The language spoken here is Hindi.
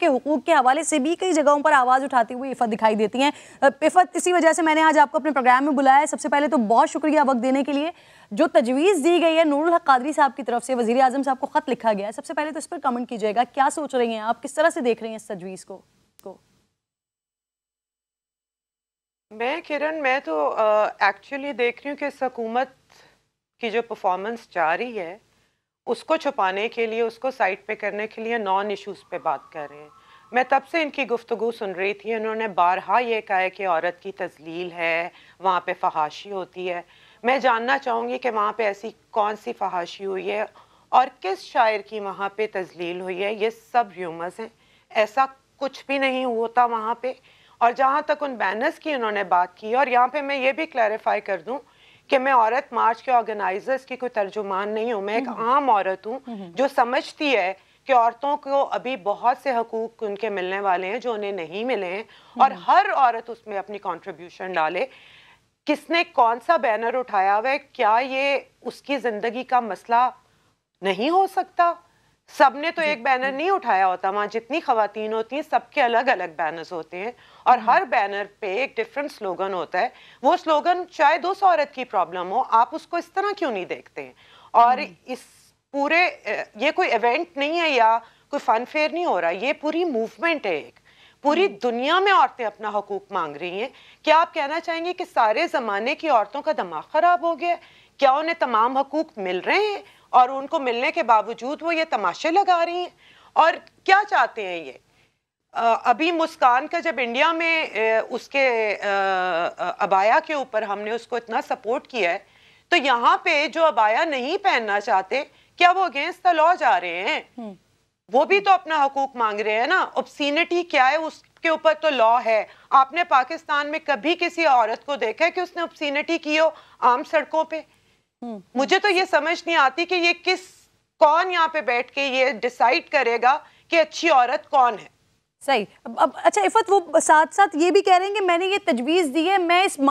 के हकूक़ के हवाले से भी कई जगहों पर आवाज़ उठाती हुई इफ़त दिखाई देती हैं इफ़त इसी वजह से मैंने आज आपको अपने प्रोग्राम में बुलाया है सबसे पहले तो बहुत शुक्रिया वक्त देने के लिए जो तजवीज़ दी गई है नूरुल हक कादरी साहब की तरफ से वजी अजम साहब को ख़त लिखा गया है सबसे पहले तो इस पर कमेंट कीजिएगा क्या सोच रही हैं आप किस तरह से देख रही हैं इस तजवीज़ को मैं किरण मैं तो एक्चुअली uh, देख रही हूँ कि इस हकूमत की जो परफॉर्मेंस जा रही है उसको छुपाने के लिए उसको साइड पे करने के लिए नॉन इश्यूज़ पे बात कर रहे हैं मैं तब से इनकी गुफ्तु सुन रही थी उन्होंने बारहा ये कहा है कि औरत की तजलील है वहाँ पे फहाशी होती है मैं जानना चाहूँगी कि वहाँ पे ऐसी कौन सी फहाशी हुई है और किस शायर की वहाँ पे तजलील हुई है ये सब ह्यूमस हैं ऐसा कुछ भी नहीं होता वहाँ पर और जहाँ तक उन बैनर्स की उन्होंने बात की और यहाँ पर मैं ये भी क्लैरिफाई कर दूँ कि मैं औरत मार्च के ऑर्गेनाइजर्स की कोई तर्जुमान नहीं हूँ मैं एक हम्म। आम औरत हूँ हम्म। जो समझती है कि औरतों को अभी बहुत से हकूक उनके मिलने वाले हैं जो उन्हें नहीं मिले हैं हम्म। और हर औरत उसमें अपनी कॉन्ट्रीब्यूशन डाले किसने कौन सा बैनर उठाया हुआ है क्या ये उसकी ज़िंदगी का मसला नहीं हो सकता सबने तो एक बैनर नहीं उठाया होता वहाँ जितनी खातन होती हैं सबके अलग अलग बैनर्स होते हैं और हर बैनर पे एक डिफरेंट स्लोगन होता है वो स्लोगन चाहे दो सौ औरत की प्रॉब्लम हो आप उसको इस तरह क्यों नहीं देखते हैं और हम्म। इस पूरे ये कोई इवेंट नहीं है या कोई फन फेयर नहीं हो रहा ये पूरी मूवमेंट है एक पूरी हम्म। दुनिया में औरतें अपना हकूक मांग रही हैं क्या आप कहना चाहेंगे कि सारे ज़माने की औरतों का दिमाग ख़राब हो गया क्या उन्हें तमाम हकूक मिल रहे हैं और उनको मिलने के बावजूद वो ये तमाशे लगा रही हैं और क्या चाहते हैं ये अभी मुस्कान का जब इंडिया में उसके अबाया के ऊपर हमने उसको इतना सपोर्ट किया है तो यहाँ पे जो अबाया नहीं पहनना चाहते क्या वो अगेंस्ट द लॉ जा रहे हैं हम्म। वो भी तो अपना हकूक मांग रहे हैं ना ऑब्सीनिटी क्या है उसके ऊपर तो लॉ है आपने पाकिस्तान में कभी किसी औरत को देखा है कि उसने ऑब्सीनिटी की हो आम सड़कों पर हम्म। मुझे तो ये समझ नहीं आती कि ये किस कौन यहाँ पे बैठ के ये डिसाइड करेगा कि अच्छी औरत कौन है सही अब, अब अच्छा इफत वो साथ साथ ये भी कह रहे हैं कि मैंने ये तजवीज़ दी है मैं इस